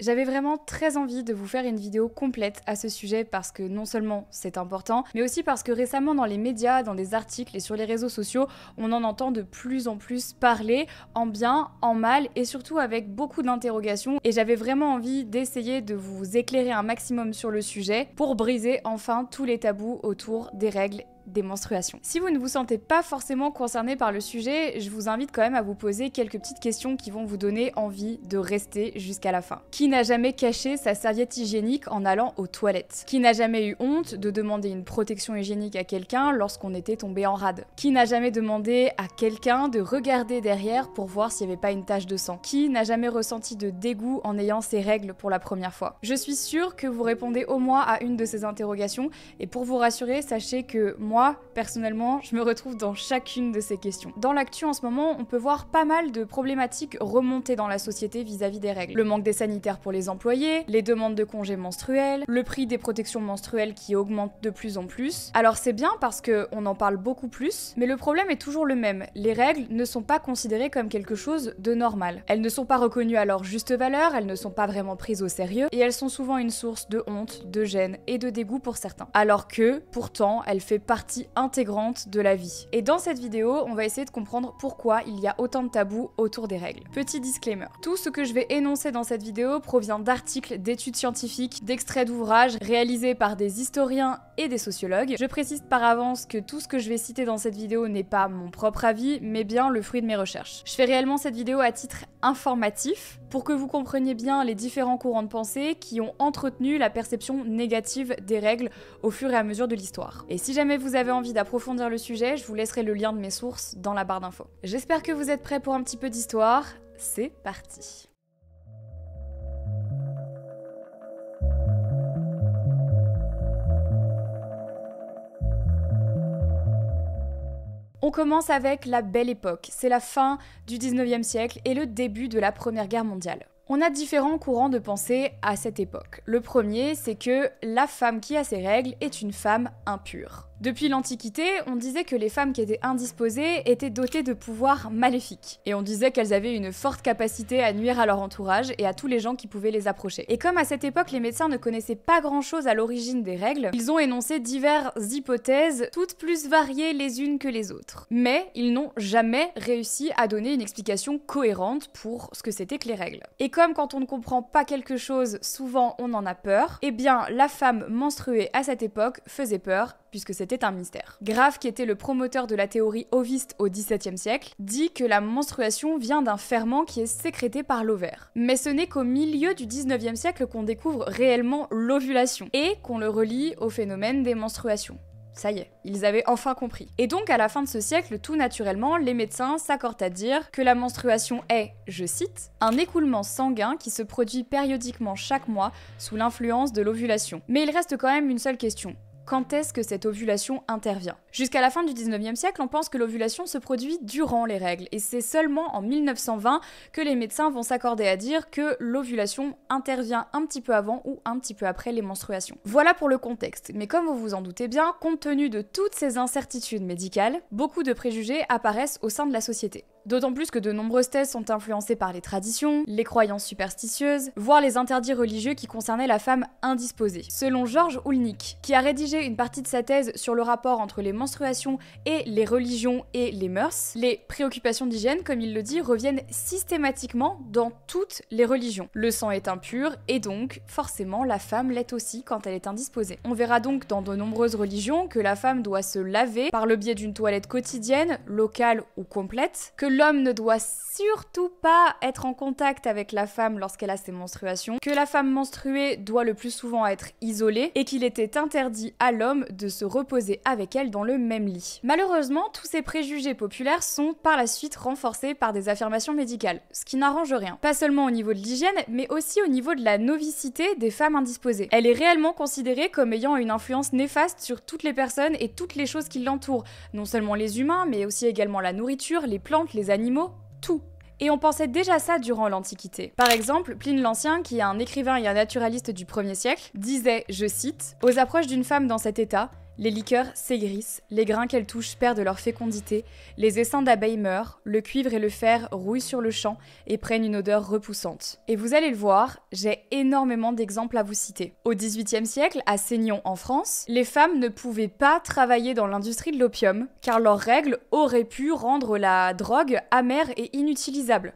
J'avais vraiment très envie de vous faire une vidéo complète à ce sujet parce que non seulement c'est important, mais aussi parce que récemment dans les médias, dans des articles et sur les réseaux sociaux, on en entend de plus en plus parler, en bien, en mal et surtout avec beaucoup d'interrogations. Et j'avais vraiment envie d'essayer de vous éclairer un maximum sur le sujet pour briser enfin tous les tabous autour des règles des Si vous ne vous sentez pas forcément concerné par le sujet, je vous invite quand même à vous poser quelques petites questions qui vont vous donner envie de rester jusqu'à la fin. Qui n'a jamais caché sa serviette hygiénique en allant aux toilettes Qui n'a jamais eu honte de demander une protection hygiénique à quelqu'un lorsqu'on était tombé en rade Qui n'a jamais demandé à quelqu'un de regarder derrière pour voir s'il n'y avait pas une tache de sang Qui n'a jamais ressenti de dégoût en ayant ses règles pour la première fois Je suis sûre que vous répondez au moins à une de ces interrogations et pour vous rassurer, sachez que moi moi, personnellement, je me retrouve dans chacune de ces questions. Dans l'actu en ce moment, on peut voir pas mal de problématiques remonter dans la société vis-à-vis des règles. Le manque des sanitaires pour les employés, les demandes de congés menstruels, le prix des protections menstruelles qui augmente de plus en plus. Alors c'est bien parce qu'on en parle beaucoup plus, mais le problème est toujours le même. Les règles ne sont pas considérées comme quelque chose de normal. Elles ne sont pas reconnues à leur juste valeur, elles ne sont pas vraiment prises au sérieux, et elles sont souvent une source de honte, de gêne et de dégoût pour certains. Alors que, pourtant, elle fait partie intégrante de la vie. Et dans cette vidéo, on va essayer de comprendre pourquoi il y a autant de tabous autour des règles. Petit disclaimer, tout ce que je vais énoncer dans cette vidéo provient d'articles, d'études scientifiques, d'extraits d'ouvrages réalisés par des historiens et des sociologues. Je précise par avance que tout ce que je vais citer dans cette vidéo n'est pas mon propre avis, mais bien le fruit de mes recherches. Je fais réellement cette vidéo à titre informatif, pour que vous compreniez bien les différents courants de pensée qui ont entretenu la perception négative des règles au fur et à mesure de l'histoire. Et si jamais vous avez envie d'approfondir le sujet, je vous laisserai le lien de mes sources dans la barre d'infos. J'espère que vous êtes prêts pour un petit peu d'histoire, c'est parti On commence avec la Belle Époque, c'est la fin du 19e siècle et le début de la Première Guerre mondiale. On a différents courants de pensée à cette époque. Le premier, c'est que la femme qui a ses règles est une femme impure. Depuis l'Antiquité, on disait que les femmes qui étaient indisposées étaient dotées de pouvoirs maléfiques, et on disait qu'elles avaient une forte capacité à nuire à leur entourage et à tous les gens qui pouvaient les approcher. Et comme à cette époque les médecins ne connaissaient pas grand-chose à l'origine des règles, ils ont énoncé diverses hypothèses, toutes plus variées les unes que les autres. Mais ils n'ont jamais réussi à donner une explication cohérente pour ce que c'était que les règles. Et comme quand on ne comprend pas quelque chose, souvent on en a peur, eh bien la femme menstruée à cette époque faisait peur puisque c'était un mystère. Graf, qui était le promoteur de la théorie oviste au XVIIe siècle, dit que la menstruation vient d'un ferment qui est sécrété par l'ovaire. Mais ce n'est qu'au milieu du XIXe siècle qu'on découvre réellement l'ovulation et qu'on le relie au phénomène des menstruations. Ça y est, ils avaient enfin compris. Et donc, à la fin de ce siècle, tout naturellement, les médecins s'accordent à dire que la menstruation est, je cite, un écoulement sanguin qui se produit périodiquement chaque mois sous l'influence de l'ovulation. Mais il reste quand même une seule question quand est-ce que cette ovulation intervient. Jusqu'à la fin du 19e siècle, on pense que l'ovulation se produit durant les règles, et c'est seulement en 1920 que les médecins vont s'accorder à dire que l'ovulation intervient un petit peu avant ou un petit peu après les menstruations. Voilà pour le contexte, mais comme vous vous en doutez bien, compte tenu de toutes ces incertitudes médicales, beaucoup de préjugés apparaissent au sein de la société. D'autant plus que de nombreuses thèses sont influencées par les traditions, les croyances superstitieuses, voire les interdits religieux qui concernaient la femme indisposée. Selon Georges houlnick qui a rédigé une partie de sa thèse sur le rapport entre les menstruations et les religions et les mœurs, les préoccupations d'hygiène, comme il le dit, reviennent systématiquement dans toutes les religions. Le sang est impur et donc, forcément, la femme l'est aussi quand elle est indisposée. On verra donc dans de nombreuses religions que la femme doit se laver par le biais d'une toilette quotidienne, locale ou complète, que l'homme ne doit surtout pas être en contact avec la femme lorsqu'elle a ses menstruations, que la femme menstruée doit le plus souvent être isolée et qu'il était interdit à l'homme de se reposer avec elle dans le même lit. Malheureusement, tous ces préjugés populaires sont par la suite renforcés par des affirmations médicales, ce qui n'arrange rien. Pas seulement au niveau de l'hygiène, mais aussi au niveau de la novicité des femmes indisposées. Elle est réellement considérée comme ayant une influence néfaste sur toutes les personnes et toutes les choses qui l'entourent, non seulement les humains, mais aussi également la nourriture, les plantes, les animaux, tout. Et on pensait déjà ça durant l'Antiquité. Par exemple, Pline l'Ancien, qui est un écrivain et un naturaliste du 1er siècle, disait, je cite, Aux approches d'une femme dans cet état, les liqueurs s'aigrissent, les grains qu'elles touchent perdent leur fécondité, les essaims d'abeilles meurent, le cuivre et le fer rouillent sur le champ et prennent une odeur repoussante. Et vous allez le voir, j'ai énormément d'exemples à vous citer. Au XVIIIe siècle, à Saignon en France, les femmes ne pouvaient pas travailler dans l'industrie de l'opium, car leurs règles auraient pu rendre la drogue amère et inutilisable.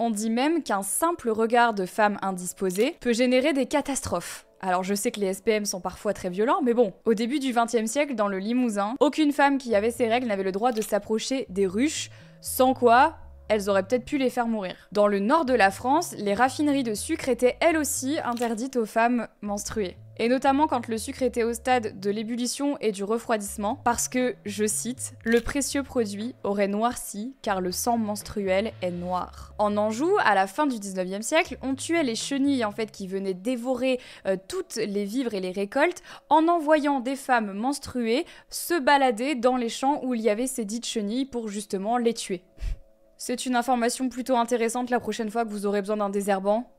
On dit même qu'un simple regard de femme indisposée peut générer des catastrophes. Alors je sais que les SPM sont parfois très violents, mais bon, au début du XXe siècle, dans le Limousin, aucune femme qui avait ses règles n'avait le droit de s'approcher des ruches, sans quoi elles auraient peut-être pu les faire mourir. Dans le nord de la France, les raffineries de sucre étaient elles aussi interdites aux femmes menstruées et notamment quand le sucre était au stade de l'ébullition et du refroidissement, parce que, je cite, le précieux produit aurait noirci car le sang menstruel est noir. En Anjou, à la fin du 19e siècle, on tuait les chenilles en fait qui venaient dévorer euh, toutes les vivres et les récoltes en envoyant des femmes menstruées se balader dans les champs où il y avait ces dites chenilles pour justement les tuer. C'est une information plutôt intéressante la prochaine fois que vous aurez besoin d'un désherbant.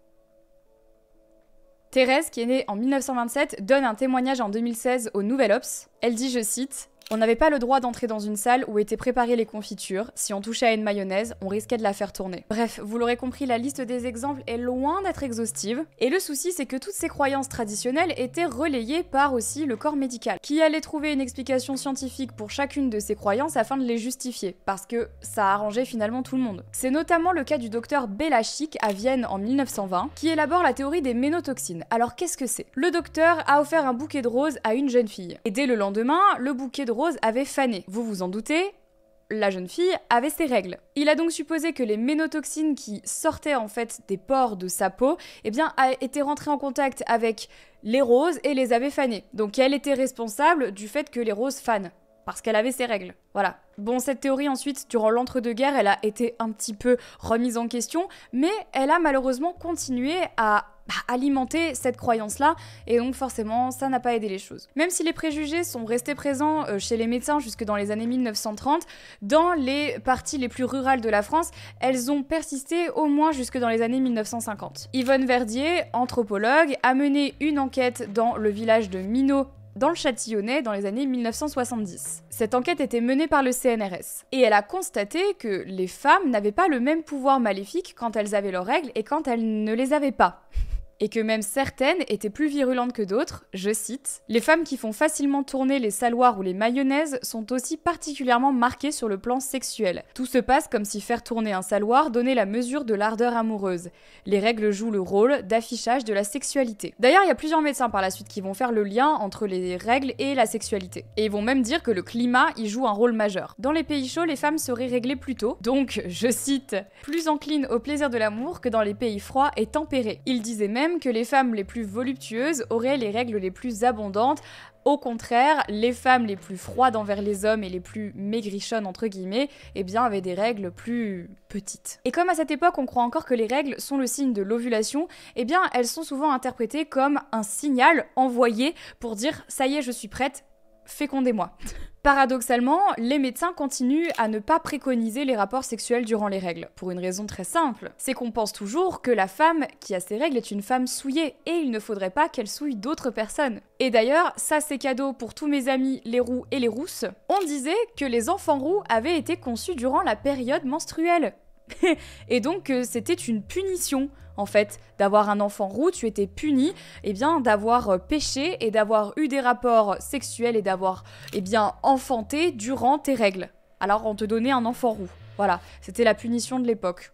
Thérèse, qui est née en 1927, donne un témoignage en 2016 au Nouvel Ops. Elle dit, je cite, on n'avait pas le droit d'entrer dans une salle où étaient préparées les confitures. Si on touchait à une mayonnaise, on risquait de la faire tourner. Bref, vous l'aurez compris, la liste des exemples est loin d'être exhaustive. Et le souci, c'est que toutes ces croyances traditionnelles étaient relayées par aussi le corps médical, qui allait trouver une explication scientifique pour chacune de ces croyances afin de les justifier, parce que ça arrangeait finalement tout le monde. C'est notamment le cas du docteur Belachik à Vienne en 1920, qui élabore la théorie des ménotoxines. Alors qu'est-ce que c'est Le docteur a offert un bouquet de roses à une jeune fille. Et dès le lendemain, le bouquet de roses avait fané. Vous vous en doutez, la jeune fille avait ses règles. Il a donc supposé que les ménotoxines qui sortaient en fait des pores de sa peau, eh bien, étaient rentrées en contact avec les roses et les avaient fanées. Donc elle était responsable du fait que les roses fanent parce qu'elle avait ses règles. Voilà. Bon, cette théorie ensuite, durant l'entre-deux-guerres, elle a été un petit peu remise en question, mais elle a malheureusement continué à bah, alimenter cette croyance-là, et donc forcément, ça n'a pas aidé les choses. Même si les préjugés sont restés présents euh, chez les médecins jusque dans les années 1930, dans les parties les plus rurales de la France, elles ont persisté au moins jusque dans les années 1950. Yvonne Verdier, anthropologue, a mené une enquête dans le village de Minot, dans le Châtillonnais dans les années 1970. Cette enquête était menée par le CNRS et elle a constaté que les femmes n'avaient pas le même pouvoir maléfique quand elles avaient leurs règles et quand elles ne les avaient pas et que même certaines étaient plus virulentes que d'autres, je cite, Les femmes qui font facilement tourner les saloirs ou les mayonnaises sont aussi particulièrement marquées sur le plan sexuel. Tout se passe comme si faire tourner un saloir donnait la mesure de l'ardeur amoureuse. Les règles jouent le rôle d'affichage de la sexualité. D'ailleurs, il y a plusieurs médecins par la suite qui vont faire le lien entre les règles et la sexualité. Et ils vont même dire que le climat y joue un rôle majeur. Dans les pays chauds, les femmes seraient réglées plus tôt, donc, je cite, plus enclines au plaisir de l'amour que dans les pays froids et tempérés. Ils disaient même que les femmes les plus voluptueuses auraient les règles les plus abondantes, au contraire, les femmes les plus froides envers les hommes et les plus maigrichonnes entre guillemets, eh bien avaient des règles plus petites. Et comme à cette époque on croit encore que les règles sont le signe de l'ovulation, eh bien elles sont souvent interprétées comme un signal envoyé pour dire ça y est je suis prête, fécondez-moi. Paradoxalement, les médecins continuent à ne pas préconiser les rapports sexuels durant les règles, pour une raison très simple. C'est qu'on pense toujours que la femme qui a ses règles est une femme souillée, et il ne faudrait pas qu'elle souille d'autres personnes. Et d'ailleurs, ça c'est cadeau pour tous mes amis les roux et les rousses. On disait que les enfants roux avaient été conçus durant la période menstruelle, et donc euh, c'était une punition en fait d'avoir un enfant roux, tu étais puni eh bien d'avoir euh, péché et d'avoir eu des rapports sexuels et d'avoir eh bien enfanté durant tes règles. Alors on te donnait un enfant roux. Voilà, c'était la punition de l'époque.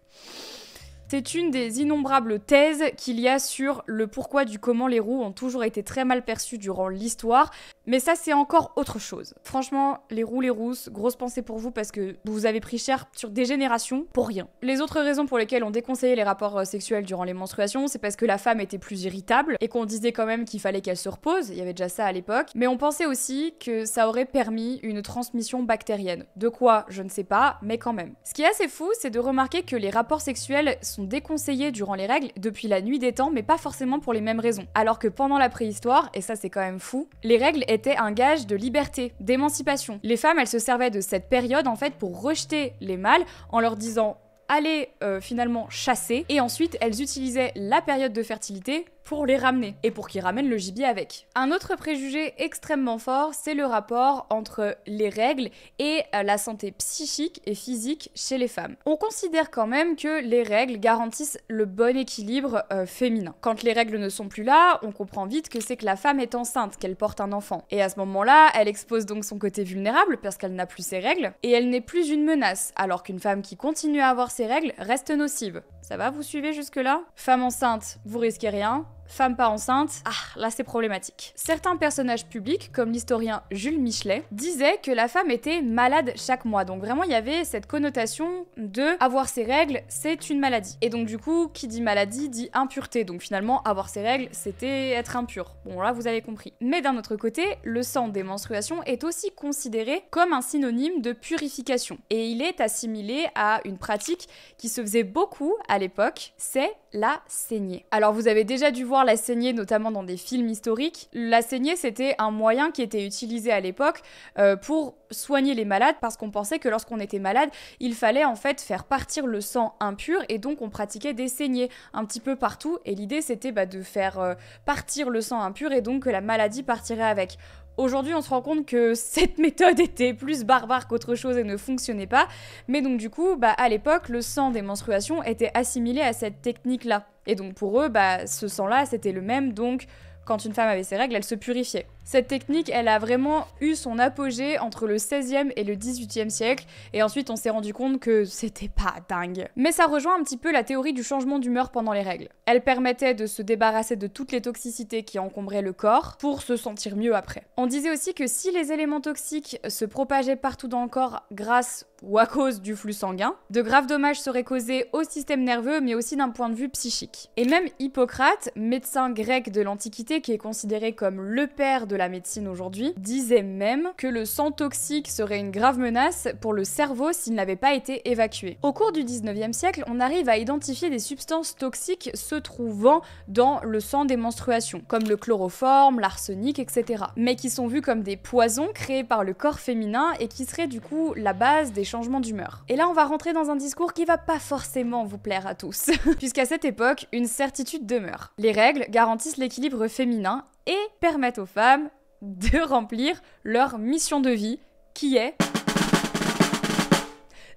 C'est une des innombrables thèses qu'il y a sur le pourquoi du comment les roux ont toujours été très mal perçus durant l'histoire. Mais ça, c'est encore autre chose. Franchement, les roues, les rousses, grosse pensée pour vous parce que vous avez pris cher sur des générations pour rien. Les autres raisons pour lesquelles on déconseillait les rapports euh, sexuels durant les menstruations, c'est parce que la femme était plus irritable et qu'on disait quand même qu'il fallait qu'elle se repose. Il y avait déjà ça à l'époque. Mais on pensait aussi que ça aurait permis une transmission bactérienne. De quoi, je ne sais pas, mais quand même. Ce qui est assez fou, c'est de remarquer que les rapports sexuels sont déconseillés durant les règles depuis la nuit des temps, mais pas forcément pour les mêmes raisons. Alors que pendant la préhistoire, et ça c'est quand même fou, les règles étaient était un gage de liberté, d'émancipation. Les femmes, elles se servaient de cette période en fait pour rejeter les mâles en leur disant allez euh, finalement chasser et ensuite elles utilisaient la période de fertilité pour les ramener et pour qu'ils ramènent le gibier avec. Un autre préjugé extrêmement fort, c'est le rapport entre les règles et euh, la santé psychique et physique chez les femmes. On considère quand même que les règles garantissent le bon équilibre euh, féminin. Quand les règles ne sont plus là, on comprend vite que c'est que la femme est enceinte, qu'elle porte un enfant. Et à ce moment-là, elle expose donc son côté vulnérable parce qu'elle n'a plus ses règles et elle n'est plus une menace, alors qu'une femme qui continue à avoir ses règles reste nocive. Ça va, vous suivez jusque-là Femme enceinte, vous risquez rien femme pas enceinte, ah là c'est problématique. Certains personnages publics, comme l'historien Jules Michelet, disaient que la femme était malade chaque mois. Donc vraiment il y avait cette connotation de avoir ses règles, c'est une maladie. Et donc du coup, qui dit maladie dit impureté. Donc finalement, avoir ses règles, c'était être impur. Bon là vous avez compris. Mais d'un autre côté, le sang des menstruations est aussi considéré comme un synonyme de purification. Et il est assimilé à une pratique qui se faisait beaucoup à l'époque, c'est la saignée. Alors vous avez déjà dû voir la saignée notamment dans des films historiques. La saignée, c'était un moyen qui était utilisé à l'époque euh, pour soigner les malades parce qu'on pensait que lorsqu'on était malade, il fallait en fait faire partir le sang impur et donc on pratiquait des saignées un petit peu partout et l'idée c'était bah, de faire euh, partir le sang impur et donc que la maladie partirait avec. Aujourd'hui, on se rend compte que cette méthode était plus barbare qu'autre chose et ne fonctionnait pas. Mais donc du coup, bah, à l'époque, le sang des menstruations était assimilé à cette technique-là. Et donc pour eux, bah, ce sang-là, c'était le même, donc quand une femme avait ses règles, elle se purifiait. Cette technique, elle a vraiment eu son apogée entre le 16e et le 18e siècle, et ensuite on s'est rendu compte que c'était pas dingue. Mais ça rejoint un petit peu la théorie du changement d'humeur pendant les règles. Elle permettait de se débarrasser de toutes les toxicités qui encombraient le corps pour se sentir mieux après. On disait aussi que si les éléments toxiques se propageaient partout dans le corps grâce ou à cause du flux sanguin, de graves dommages seraient causés au système nerveux, mais aussi d'un point de vue psychique. Et même Hippocrate, médecin grec de l'Antiquité qui est considéré comme le père de la médecine aujourd'hui, disait même que le sang toxique serait une grave menace pour le cerveau s'il n'avait pas été évacué. Au cours du 19e siècle, on arrive à identifier des substances toxiques se trouvant dans le sang des menstruations, comme le chloroforme, l'arsenic, etc. Mais qui sont vues comme des poisons créés par le corps féminin et qui seraient du coup la base des changement d'humeur. Et là, on va rentrer dans un discours qui va pas forcément vous plaire à tous, puisqu'à cette époque, une certitude demeure. Les règles garantissent l'équilibre féminin et permettent aux femmes de remplir leur mission de vie, qui est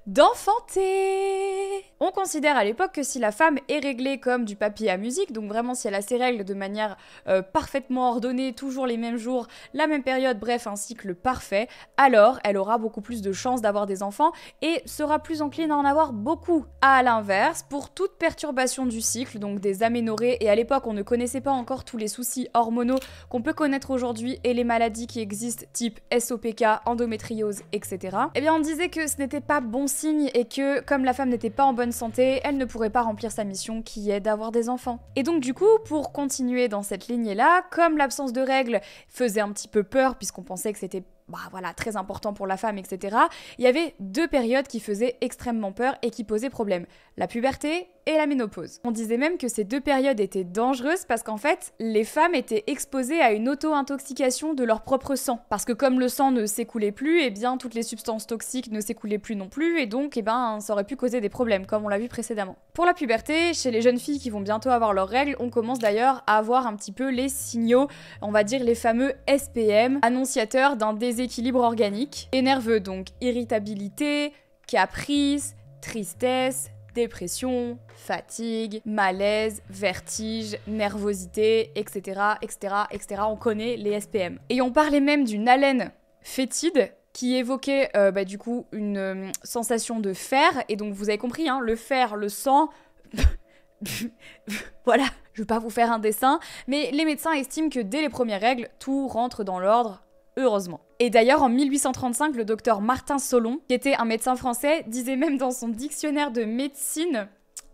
d'enfanter. On considère à l'époque que si la femme est réglée comme du papier à musique, donc vraiment si elle a ses règles de manière euh, parfaitement ordonnée, toujours les mêmes jours, la même période, bref, un cycle parfait, alors elle aura beaucoup plus de chances d'avoir des enfants et sera plus encline à en avoir beaucoup. À l'inverse, pour toute perturbation du cycle, donc des aménorrhées, et à l'époque on ne connaissait pas encore tous les soucis hormonaux qu'on peut connaître aujourd'hui et les maladies qui existent type SOPK, endométriose, etc., eh bien on disait que ce n'était pas bon signe est que, comme la femme n'était pas en bonne santé, elle ne pourrait pas remplir sa mission qui est d'avoir des enfants. Et donc du coup, pour continuer dans cette lignée-là, comme l'absence de règles faisait un petit peu peur puisqu'on pensait que c'était bah voilà, très important pour la femme, etc. Il y avait deux périodes qui faisaient extrêmement peur et qui posaient problème. La puberté et la ménopause. On disait même que ces deux périodes étaient dangereuses parce qu'en fait, les femmes étaient exposées à une auto-intoxication de leur propre sang. Parce que comme le sang ne s'écoulait plus, et eh bien toutes les substances toxiques ne s'écoulaient plus non plus, et donc eh ben, ça aurait pu causer des problèmes, comme on l'a vu précédemment. Pour la puberté, chez les jeunes filles qui vont bientôt avoir leurs règles, on commence d'ailleurs à avoir un petit peu les signaux, on va dire les fameux SPM, annonciateurs d'un désir équilibre organique et nerveux, donc irritabilité, caprice, tristesse, dépression, fatigue, malaise, vertige, nervosité, etc., etc., etc. On connaît les SPM. Et on parlait même d'une haleine fétide qui évoquait euh, bah, du coup une euh, sensation de fer. Et donc vous avez compris, hein, le fer, le sang. voilà, je vais pas vous faire un dessin, mais les médecins estiment que dès les premières règles, tout rentre dans l'ordre Heureusement. Et d'ailleurs, en 1835, le docteur Martin Solon, qui était un médecin français, disait même dans son dictionnaire de médecine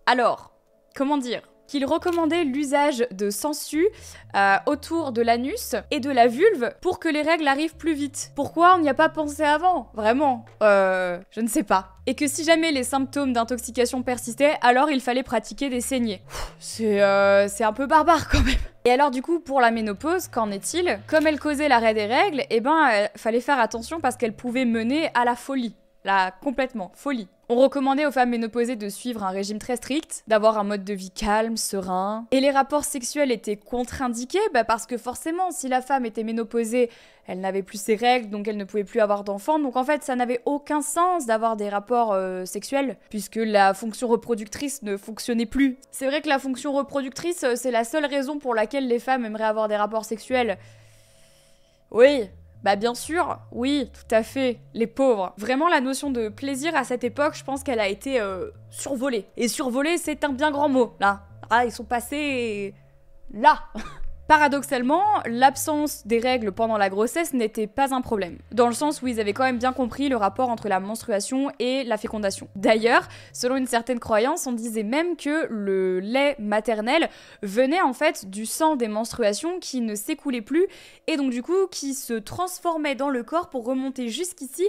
Alors, comment dire qu'il recommandait l'usage de sangsues euh, autour de l'anus et de la vulve pour que les règles arrivent plus vite. Pourquoi on n'y a pas pensé avant Vraiment Euh... Je ne sais pas. Et que si jamais les symptômes d'intoxication persistaient, alors il fallait pratiquer des saignées. C'est euh, un peu barbare quand même. Et alors du coup, pour la ménopause, qu'en est-il Comme elle causait l'arrêt des règles, eh ben, euh, fallait faire attention parce qu'elle pouvait mener à la folie. Là, complètement, folie. On recommandait aux femmes ménopausées de suivre un régime très strict, d'avoir un mode de vie calme, serein. Et les rapports sexuels étaient contre-indiqués bah, parce que forcément, si la femme était ménopausée, elle n'avait plus ses règles, donc elle ne pouvait plus avoir d'enfants. Donc en fait, ça n'avait aucun sens d'avoir des rapports euh, sexuels, puisque la fonction reproductrice ne fonctionnait plus. C'est vrai que la fonction reproductrice, euh, c'est la seule raison pour laquelle les femmes aimeraient avoir des rapports sexuels. Oui, bah bien sûr, oui, tout à fait, les pauvres. Vraiment la notion de plaisir à cette époque, je pense qu'elle a été euh, survolée. Et survolée, c'est un bien grand mot, là. Ah, ils sont passés là Paradoxalement, l'absence des règles pendant la grossesse n'était pas un problème, dans le sens où ils avaient quand même bien compris le rapport entre la menstruation et la fécondation. D'ailleurs, selon une certaine croyance, on disait même que le lait maternel venait en fait du sang des menstruations qui ne s'écoulait plus et donc du coup qui se transformait dans le corps pour remonter jusqu'ici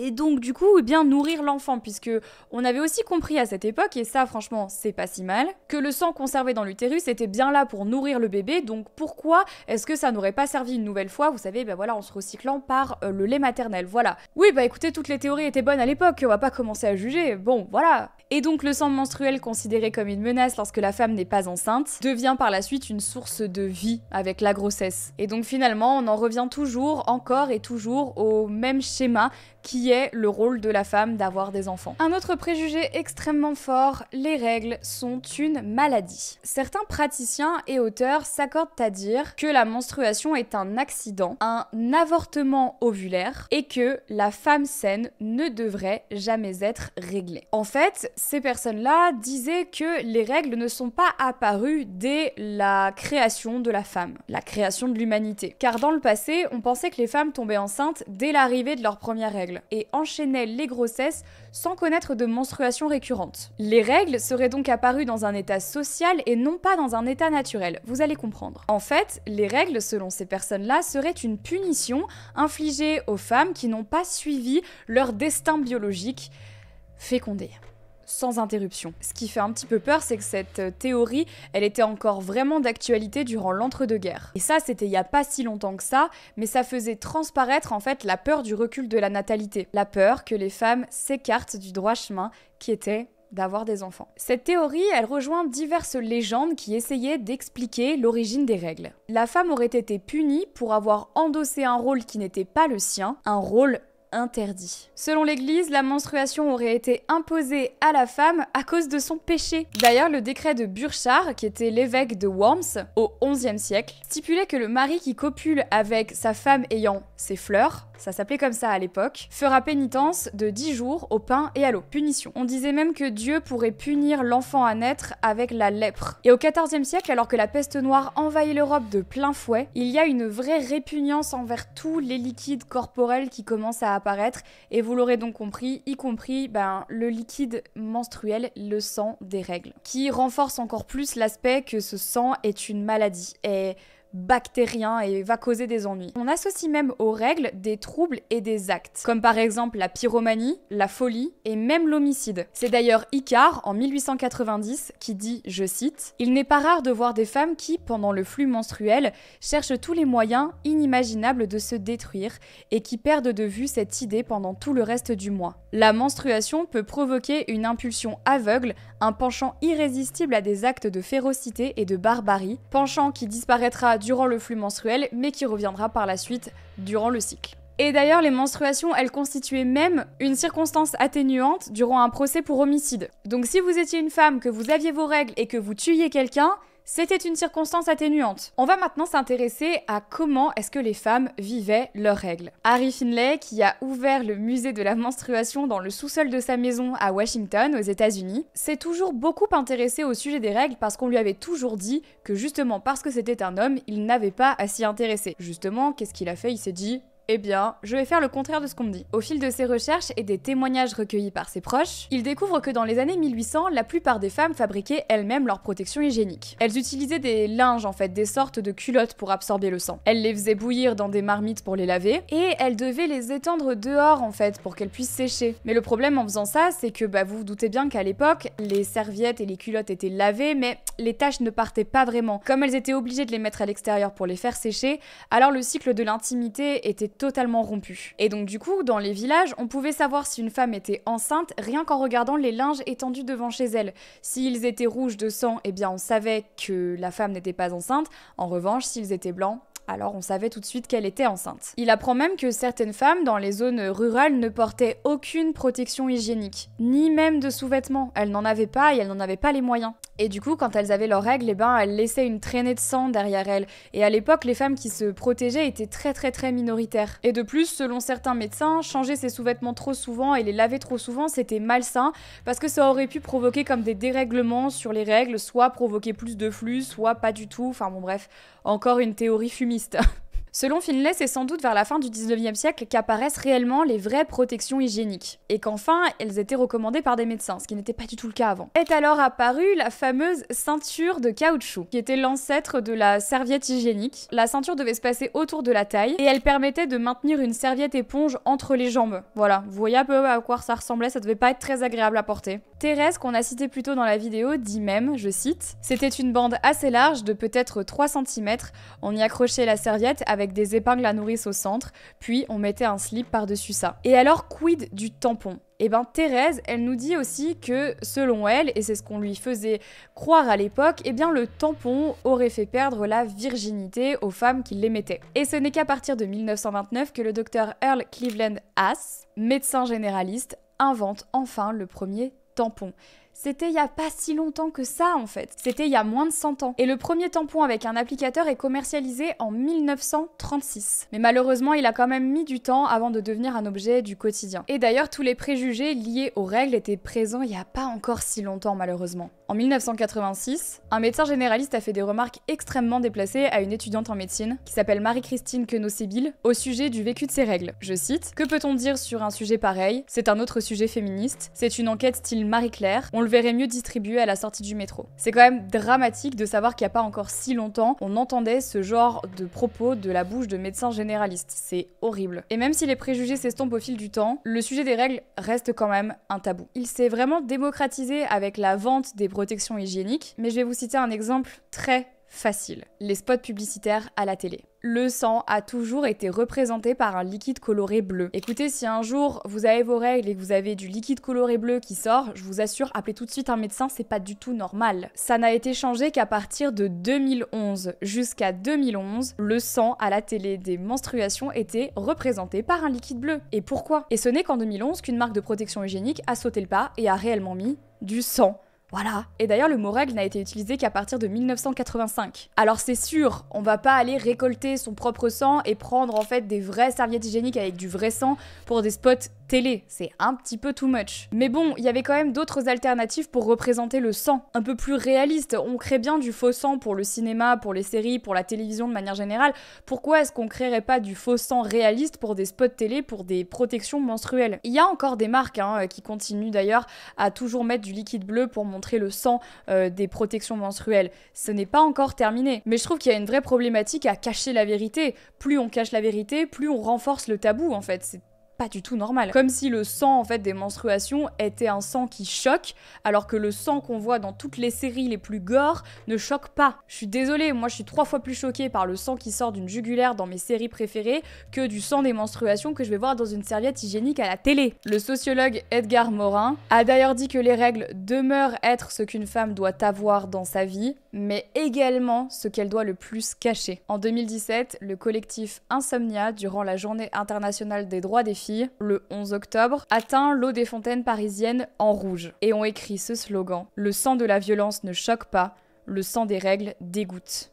et, donc du coup, eh bien nourrir l'enfant, puisque on avait aussi compris à cette époque, et ça franchement c'est pas si mal, que le sang conservé dans l'utérus était bien là pour nourrir le bébé, donc pourquoi est-ce que ça n'aurait pas servi une nouvelle fois, vous savez, ben voilà, en se recyclant par euh, le lait maternel, voilà. Oui, bah écoutez, toutes les théories étaient bonnes à l'époque, on va pas commencer à juger, bon, voilà. Et donc le sang menstruel considéré comme une menace lorsque la femme n'est pas enceinte, devient par la suite une source de vie avec la grossesse. Et donc finalement, on en revient toujours, encore et toujours au même schéma qui est le rôle de la femme d'avoir des enfants. Un autre préjugé extrêmement fort, les règles sont une maladie. Certains praticiens et auteurs s'accordent à dire que la menstruation est un accident, un avortement ovulaire, et que la femme saine ne devrait jamais être réglée. En fait, ces personnes-là disaient que les règles ne sont pas apparues dès la création de la femme, la création de l'humanité. Car dans le passé, on pensait que les femmes tombaient enceintes dès l'arrivée de leur et enchaînaient les grossesses sans connaître de menstruation récurrente. Les règles seraient donc apparues dans un état social et non pas dans un état naturel, vous allez comprendre. En fait, les règles, selon ces personnes-là, seraient une punition infligée aux femmes qui n'ont pas suivi leur destin biologique fécondé sans interruption. Ce qui fait un petit peu peur, c'est que cette euh, théorie, elle était encore vraiment d'actualité durant l'entre-deux-guerres. Et ça, c'était il n'y a pas si longtemps que ça, mais ça faisait transparaître en fait la peur du recul de la natalité. La peur que les femmes s'écartent du droit chemin qui était d'avoir des enfants. Cette théorie, elle rejoint diverses légendes qui essayaient d'expliquer l'origine des règles. La femme aurait été punie pour avoir endossé un rôle qui n'était pas le sien, un rôle interdit. Selon l'Église, la menstruation aurait été imposée à la femme à cause de son péché. D'ailleurs, le décret de Burchard, qui était l'évêque de Worms au XIe siècle, stipulait que le mari qui copule avec sa femme ayant ses fleurs ça s'appelait comme ça à l'époque, fera pénitence de 10 jours au pain et à l'eau, punition. On disait même que Dieu pourrait punir l'enfant à naître avec la lèpre. Et au XIVe siècle, alors que la peste noire envahit l'Europe de plein fouet, il y a une vraie répugnance envers tous les liquides corporels qui commencent à apparaître, et vous l'aurez donc compris, y compris ben, le liquide menstruel, le sang des règles, qui renforce encore plus l'aspect que ce sang est une maladie. Et bactérien et va causer des ennuis. On associe même aux règles des troubles et des actes, comme par exemple la pyromanie, la folie et même l'homicide. C'est d'ailleurs Icar en 1890, qui dit, je cite, Il n'est pas rare de voir des femmes qui, pendant le flux menstruel, cherchent tous les moyens inimaginables de se détruire et qui perdent de vue cette idée pendant tout le reste du mois. La menstruation peut provoquer une impulsion aveugle, un penchant irrésistible à des actes de férocité et de barbarie, penchant qui disparaîtra durant le flux menstruel, mais qui reviendra par la suite durant le cycle. Et d'ailleurs, les menstruations, elles constituaient même une circonstance atténuante durant un procès pour homicide. Donc si vous étiez une femme, que vous aviez vos règles et que vous tuiez quelqu'un, c'était une circonstance atténuante. On va maintenant s'intéresser à comment est-ce que les femmes vivaient leurs règles. Harry Finlay, qui a ouvert le musée de la menstruation dans le sous-sol de sa maison à Washington, aux États-Unis, s'est toujours beaucoup intéressé au sujet des règles parce qu'on lui avait toujours dit que justement parce que c'était un homme, il n'avait pas à s'y intéresser. Justement, qu'est-ce qu'il a fait Il s'est dit eh bien, je vais faire le contraire de ce qu'on me dit. Au fil de ses recherches et des témoignages recueillis par ses proches, il découvre que dans les années 1800, la plupart des femmes fabriquaient elles-mêmes leur protection hygiénique. Elles utilisaient des linges en fait, des sortes de culottes pour absorber le sang. Elles les faisaient bouillir dans des marmites pour les laver et elles devaient les étendre dehors en fait pour qu'elles puissent sécher. Mais le problème en faisant ça, c'est que bah, vous vous doutez bien qu'à l'époque, les serviettes et les culottes étaient lavées, mais les taches ne partaient pas vraiment. Comme elles étaient obligées de les mettre à l'extérieur pour les faire sécher, alors le cycle de l'intimité était totalement rompu. Et donc du coup, dans les villages, on pouvait savoir si une femme était enceinte rien qu'en regardant les linges étendus devant chez elle. S'ils étaient rouges de sang, eh bien on savait que la femme n'était pas enceinte. En revanche, s'ils étaient blancs, alors on savait tout de suite qu'elle était enceinte. Il apprend même que certaines femmes dans les zones rurales ne portaient aucune protection hygiénique, ni même de sous-vêtements. Elles n'en avaient pas et elles n'en avaient pas les moyens. Et du coup, quand elles avaient leurs règles, eh ben, elles laissaient une traînée de sang derrière elles. Et à l'époque, les femmes qui se protégeaient étaient très très très minoritaires. Et de plus, selon certains médecins, changer ses sous-vêtements trop souvent et les laver trop souvent, c'était malsain, parce que ça aurait pu provoquer comme des dérèglements sur les règles, soit provoquer plus de flux, soit pas du tout, enfin bon bref, encore une théorie fumiste. Selon Finlay, c'est sans doute vers la fin du 19e siècle qu'apparaissent réellement les vraies protections hygiéniques, et qu'enfin elles étaient recommandées par des médecins, ce qui n'était pas du tout le cas avant. Est alors apparue la fameuse ceinture de caoutchouc, qui était l'ancêtre de la serviette hygiénique. La ceinture devait se passer autour de la taille, et elle permettait de maintenir une serviette éponge entre les jambes. Voilà, vous voyez un peu à quoi ça ressemblait, ça devait pas être très agréable à porter. Thérèse, qu'on a cité plus tôt dans la vidéo, dit même, je cite, C'était une bande assez large de peut-être 3 cm, on y accrochait la serviette avec des épingles à nourrice au centre, puis on mettait un slip par-dessus ça. Et alors, quid du tampon Eh ben Thérèse, elle nous dit aussi que selon elle, et c'est ce qu'on lui faisait croire à l'époque, eh bien le tampon aurait fait perdre la virginité aux femmes qui l'émettaient. Et ce n'est qu'à partir de 1929 que le docteur Earl Cleveland Haas, médecin généraliste, invente enfin le premier tampon. C'était il y a pas si longtemps que ça en fait. C'était il y a moins de 100 ans. Et le premier tampon avec un applicateur est commercialisé en 1936. Mais malheureusement, il a quand même mis du temps avant de devenir un objet du quotidien. Et d'ailleurs, tous les préjugés liés aux règles étaient présents il n'y a pas encore si longtemps malheureusement. En 1986, un médecin généraliste a fait des remarques extrêmement déplacées à une étudiante en médecine qui s'appelle Marie-Christine queneau au sujet du vécu de ses règles. Je cite Que peut-on dire sur un sujet pareil C'est un autre sujet féministe. C'est une enquête style Marie-Claire. On vous verrait mieux distribué à la sortie du métro. C'est quand même dramatique de savoir qu'il n'y a pas encore si longtemps, on entendait ce genre de propos de la bouche de médecins généralistes. C'est horrible. Et même si les préjugés s'estompent au fil du temps, le sujet des règles reste quand même un tabou. Il s'est vraiment démocratisé avec la vente des protections hygiéniques, mais je vais vous citer un exemple très facile, les spots publicitaires à la télé. Le sang a toujours été représenté par un liquide coloré bleu. Écoutez, si un jour vous avez vos règles et que vous avez du liquide coloré bleu qui sort, je vous assure, appelez tout de suite un médecin, c'est pas du tout normal. Ça n'a été changé qu'à partir de 2011. Jusqu'à 2011, le sang à la télé des menstruations était représenté par un liquide bleu. Et pourquoi Et ce n'est qu'en 2011 qu'une marque de protection hygiénique a sauté le pas et a réellement mis du sang voilà. Et d'ailleurs, le mot règle n'a été utilisé qu'à partir de 1985. Alors c'est sûr, on va pas aller récolter son propre sang et prendre en fait des vraies serviettes hygiéniques avec du vrai sang pour des spots télé, c'est un petit peu too much. Mais bon, il y avait quand même d'autres alternatives pour représenter le sang, un peu plus réaliste. On crée bien du faux sang pour le cinéma, pour les séries, pour la télévision de manière générale. Pourquoi est-ce qu'on créerait pas du faux sang réaliste pour des spots télé, pour des protections menstruelles Il y a encore des marques hein, qui continuent d'ailleurs à toujours mettre du liquide bleu pour montrer le sang euh, des protections menstruelles. Ce n'est pas encore terminé. Mais je trouve qu'il y a une vraie problématique à cacher la vérité. Plus on cache la vérité, plus on renforce le tabou en fait. C'est pas du tout normal. Comme si le sang en fait des menstruations était un sang qui choque, alors que le sang qu'on voit dans toutes les séries les plus gore ne choque pas. Je suis désolée, moi je suis trois fois plus choquée par le sang qui sort d'une jugulaire dans mes séries préférées que du sang des menstruations que je vais voir dans une serviette hygiénique à la télé. Le sociologue Edgar Morin a d'ailleurs dit que les règles demeurent être ce qu'une femme doit avoir dans sa vie, mais également ce qu'elle doit le plus cacher. En 2017, le collectif Insomnia, durant la journée internationale des droits des filles, le 11 octobre, atteint l'eau des fontaines parisiennes en rouge et ont écrit ce slogan Le sang de la violence ne choque pas, le sang des règles dégoûte.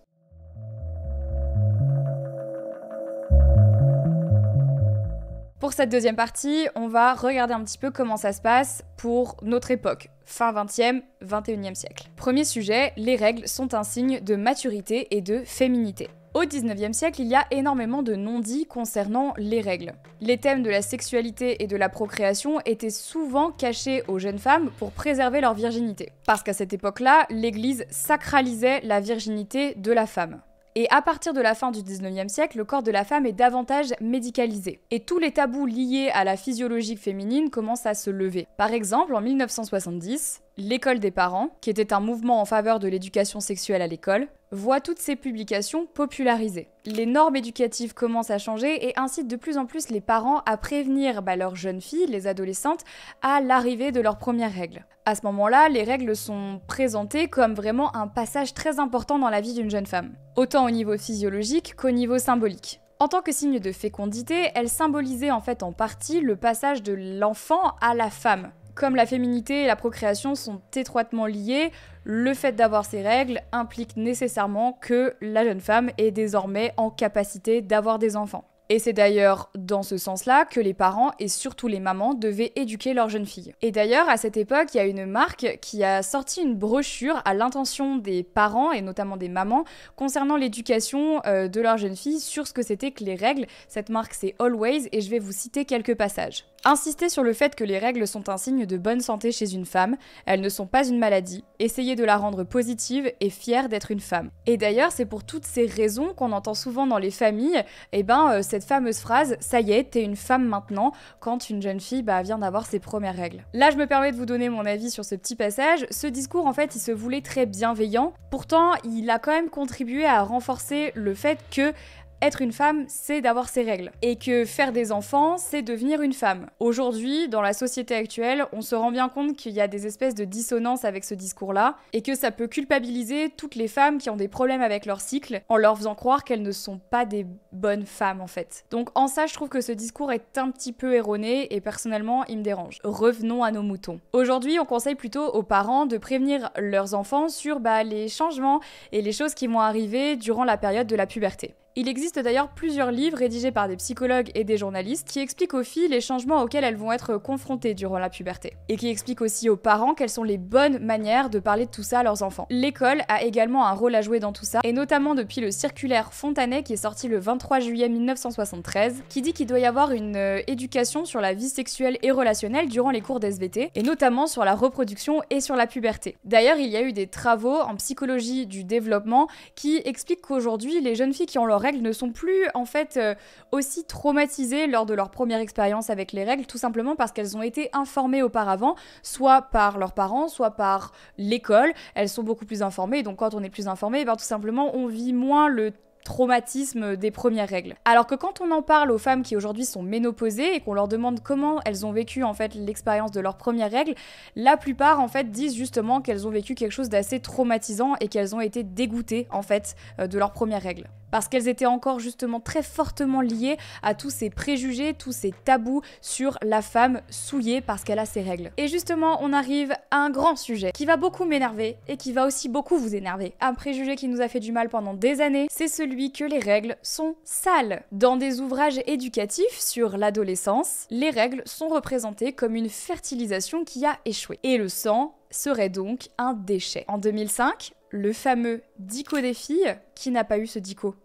Pour cette deuxième partie, on va regarder un petit peu comment ça se passe pour notre époque, fin 20e, 21e siècle. Premier sujet, les règles sont un signe de maturité et de féminité. Au 19e siècle, il y a énormément de non-dits concernant les règles. Les thèmes de la sexualité et de la procréation étaient souvent cachés aux jeunes femmes pour préserver leur virginité. Parce qu'à cette époque-là, l'Église sacralisait la virginité de la femme. Et à partir de la fin du 19e siècle, le corps de la femme est davantage médicalisé. Et tous les tabous liés à la physiologie féminine commencent à se lever. Par exemple, en 1970, L'école des parents, qui était un mouvement en faveur de l'éducation sexuelle à l'école, voit toutes ces publications popularisées. Les normes éducatives commencent à changer et incitent de plus en plus les parents à prévenir bah, leurs jeunes filles, les adolescentes, à l'arrivée de leurs premières règles. À ce moment-là, les règles sont présentées comme vraiment un passage très important dans la vie d'une jeune femme, autant au niveau physiologique qu'au niveau symbolique. En tant que signe de fécondité, elle symbolisait en fait en partie le passage de l'enfant à la femme, comme la féminité et la procréation sont étroitement liées, le fait d'avoir ces règles implique nécessairement que la jeune femme est désormais en capacité d'avoir des enfants. Et c'est d'ailleurs dans ce sens-là que les parents et surtout les mamans devaient éduquer leurs jeunes filles. Et d'ailleurs, à cette époque, il y a une marque qui a sorti une brochure à l'intention des parents et notamment des mamans concernant l'éducation euh, de leurs jeunes filles sur ce que c'était que les règles. Cette marque, c'est Always et je vais vous citer quelques passages. Insister sur le fait que les règles sont un signe de bonne santé chez une femme, elles ne sont pas une maladie, Essayez de la rendre positive et fière d'être une femme. Et d'ailleurs, c'est pour toutes ces raisons qu'on entend souvent dans les familles, eh ben, euh, cette fameuse phrase « ça y est, t'es une femme maintenant » quand une jeune fille bah, vient d'avoir ses premières règles. Là, je me permets de vous donner mon avis sur ce petit passage. Ce discours, en fait, il se voulait très bienveillant. Pourtant, il a quand même contribué à renforcer le fait que être une femme, c'est d'avoir ses règles. Et que faire des enfants, c'est devenir une femme. Aujourd'hui, dans la société actuelle, on se rend bien compte qu'il y a des espèces de dissonances avec ce discours-là, et que ça peut culpabiliser toutes les femmes qui ont des problèmes avec leur cycle, en leur faisant croire qu'elles ne sont pas des bonnes femmes, en fait. Donc en ça, je trouve que ce discours est un petit peu erroné, et personnellement, il me dérange. Revenons à nos moutons. Aujourd'hui, on conseille plutôt aux parents de prévenir leurs enfants sur bah, les changements et les choses qui vont arriver durant la période de la puberté. Il existe d'ailleurs plusieurs livres rédigés par des psychologues et des journalistes qui expliquent aux filles les changements auxquels elles vont être confrontées durant la puberté. Et qui expliquent aussi aux parents quelles sont les bonnes manières de parler de tout ça à leurs enfants. L'école a également un rôle à jouer dans tout ça, et notamment depuis le circulaire Fontanet qui est sorti le 23 juillet 1973, qui dit qu'il doit y avoir une euh, éducation sur la vie sexuelle et relationnelle durant les cours d'SVT, et notamment sur la reproduction et sur la puberté. D'ailleurs, il y a eu des travaux en psychologie du développement qui expliquent qu'aujourd'hui, les jeunes filles qui ont leur ne sont plus en fait euh, aussi traumatisées lors de leur première expérience avec les règles, tout simplement parce qu'elles ont été informées auparavant, soit par leurs parents, soit par l'école. Elles sont beaucoup plus informées, donc quand on est plus informé, eh ben, tout simplement on vit moins le traumatisme des premières règles. Alors que quand on en parle aux femmes qui aujourd'hui sont ménopausées et qu'on leur demande comment elles ont vécu en fait l'expérience de leurs premières règles, la plupart en fait disent justement qu'elles ont vécu quelque chose d'assez traumatisant et qu'elles ont été dégoûtées en fait euh, de leurs premières règles parce qu'elles étaient encore justement très fortement liées à tous ces préjugés, tous ces tabous sur la femme souillée parce qu'elle a ses règles. Et justement, on arrive à un grand sujet qui va beaucoup m'énerver et qui va aussi beaucoup vous énerver. Un préjugé qui nous a fait du mal pendant des années, c'est celui que les règles sont sales. Dans des ouvrages éducatifs sur l'adolescence, les règles sont représentées comme une fertilisation qui a échoué. Et le sang serait donc un déchet. En 2005, le fameux dico des filles, qui n'a pas eu ce dico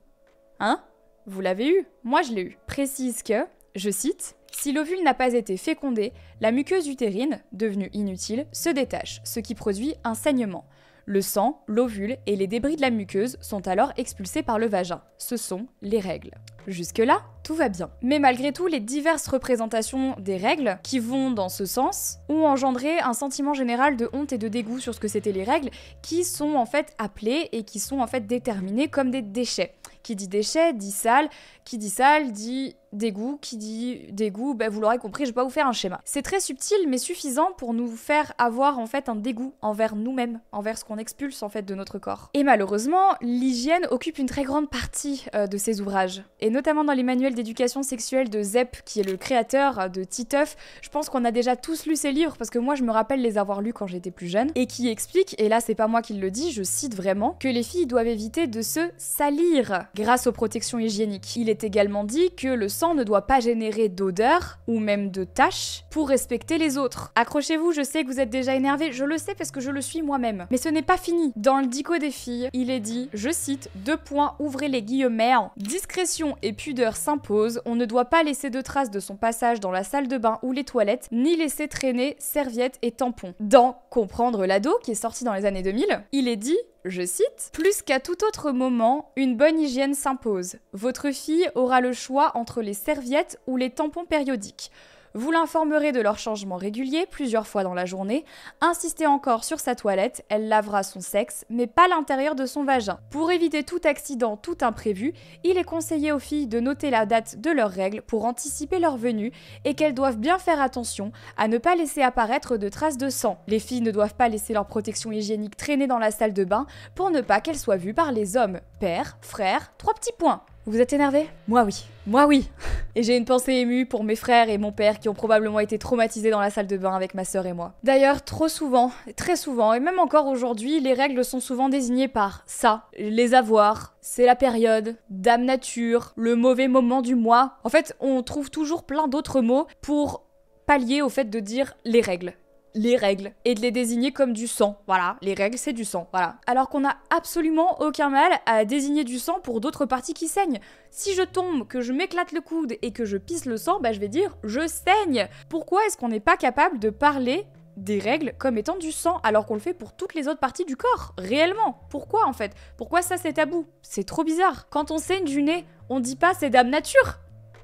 Hein Vous l'avez eu Moi je l'ai eu. Précise que, je cite, si l'ovule n'a pas été fécondé, la muqueuse utérine, devenue inutile, se détache, ce qui produit un saignement. Le sang, l'ovule et les débris de la muqueuse sont alors expulsés par le vagin. Ce sont les règles. Jusque-là, tout va bien. Mais malgré tout, les diverses représentations des règles qui vont dans ce sens ont engendré un sentiment général de honte et de dégoût sur ce que c'était les règles qui sont en fait appelées et qui sont en fait déterminées comme des déchets. Qui dit déchets dit sale, qui dit sale dit dégoût, qui dit dégoût, ben vous l'aurez compris, je vais pas vous faire un schéma. C'est très subtil mais suffisant pour nous faire avoir en fait un dégoût envers nous-mêmes, envers ce qu'on expulse en fait de notre corps. Et malheureusement, l'hygiène occupe une très grande partie euh, de ces ouvrages. Et notamment dans les manuels d'éducation sexuelle de Zepp, qui est le créateur euh, de Titeuf, je pense qu'on a déjà tous lu ces livres parce que moi je me rappelle les avoir lus quand j'étais plus jeune, et qui explique, et là c'est pas moi qui le dis, je cite vraiment, que les filles doivent éviter de se salir grâce aux protections hygiéniques. Il est également dit que le ne doit pas générer d'odeur ou même de tache pour respecter les autres. Accrochez-vous, je sais que vous êtes déjà énervé, je le sais parce que je le suis moi-même. Mais ce n'est pas fini. Dans le dico des filles, il est dit, je cite, deux points, ouvrez les guillemets, discrétion et pudeur s'imposent, on ne doit pas laisser de traces de son passage dans la salle de bain ou les toilettes, ni laisser traîner serviettes et tampons. Dans Comprendre l'ado, qui est sorti dans les années 2000, il est dit je cite, Plus qu'à tout autre moment, une bonne hygiène s'impose. Votre fille aura le choix entre les serviettes ou les tampons périodiques. Vous l'informerez de leurs changements réguliers plusieurs fois dans la journée. Insistez encore sur sa toilette, elle lavera son sexe, mais pas l'intérieur de son vagin. Pour éviter tout accident, tout imprévu, il est conseillé aux filles de noter la date de leurs règles pour anticiper leur venue et qu'elles doivent bien faire attention à ne pas laisser apparaître de traces de sang. Les filles ne doivent pas laisser leur protection hygiénique traîner dans la salle de bain pour ne pas qu'elles soient vues par les hommes, père, frère. trois petits points. Vous êtes énervé Moi oui. Moi oui Et j'ai une pensée émue pour mes frères et mon père qui ont probablement été traumatisés dans la salle de bain avec ma sœur et moi. D'ailleurs, trop souvent, très souvent, et même encore aujourd'hui, les règles sont souvent désignées par ça, les avoir, c'est la période, dame nature, le mauvais moment du mois. En fait, on trouve toujours plein d'autres mots pour pallier au fait de dire les règles les règles et de les désigner comme du sang. Voilà, les règles c'est du sang, voilà. Alors qu'on a absolument aucun mal à désigner du sang pour d'autres parties qui saignent. Si je tombe, que je m'éclate le coude et que je pisse le sang, bah je vais dire je saigne. Pourquoi est-ce qu'on n'est pas capable de parler des règles comme étant du sang alors qu'on le fait pour toutes les autres parties du corps, réellement Pourquoi en fait Pourquoi ça c'est tabou C'est trop bizarre. Quand on saigne du nez, on dit pas c'est dame nature.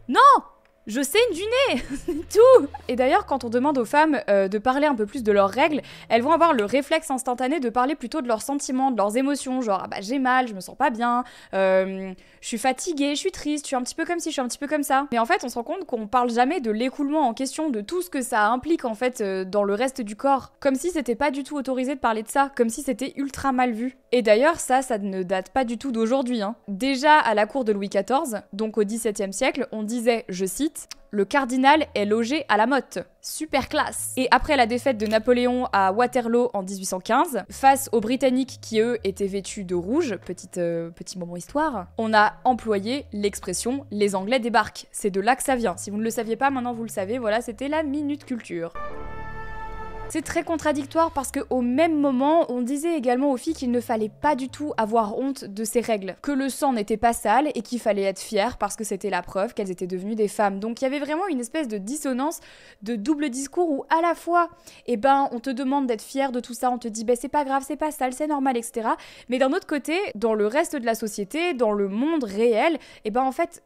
Non je saigne du nez Tout Et d'ailleurs, quand on demande aux femmes euh, de parler un peu plus de leurs règles, elles vont avoir le réflexe instantané de parler plutôt de leurs sentiments, de leurs émotions, genre ah bah j'ai mal, je me sens pas bien, euh, je suis fatiguée, je suis triste, je suis un petit peu comme ci, je suis un petit peu comme ça. Mais en fait, on se rend compte qu'on parle jamais de l'écoulement en question, de tout ce que ça implique en fait euh, dans le reste du corps, comme si c'était pas du tout autorisé de parler de ça, comme si c'était ultra mal vu. Et d'ailleurs, ça, ça ne date pas du tout d'aujourd'hui. Hein. Déjà à la cour de Louis XIV, donc au XVIIe siècle, on disait, je cite, le cardinal est logé à la Motte. Super classe. Et après la défaite de Napoléon à Waterloo en 1815, face aux Britanniques qui eux étaient vêtus de rouge, euh, petit moment histoire, on a employé l'expression les Anglais débarquent. C'est de là que ça vient. Si vous ne le saviez pas, maintenant vous le savez, voilà, c'était la minute culture. C'est très contradictoire parce qu'au même moment, on disait également aux filles qu'il ne fallait pas du tout avoir honte de ces règles, que le sang n'était pas sale et qu'il fallait être fier parce que c'était la preuve qu'elles étaient devenues des femmes. Donc il y avait vraiment une espèce de dissonance, de double discours où à la fois, eh ben, on te demande d'être fier de tout ça, on te dit, ben c'est pas grave, c'est pas sale, c'est normal, etc. Mais d'un autre côté, dans le reste de la société, dans le monde réel, eh ben en fait,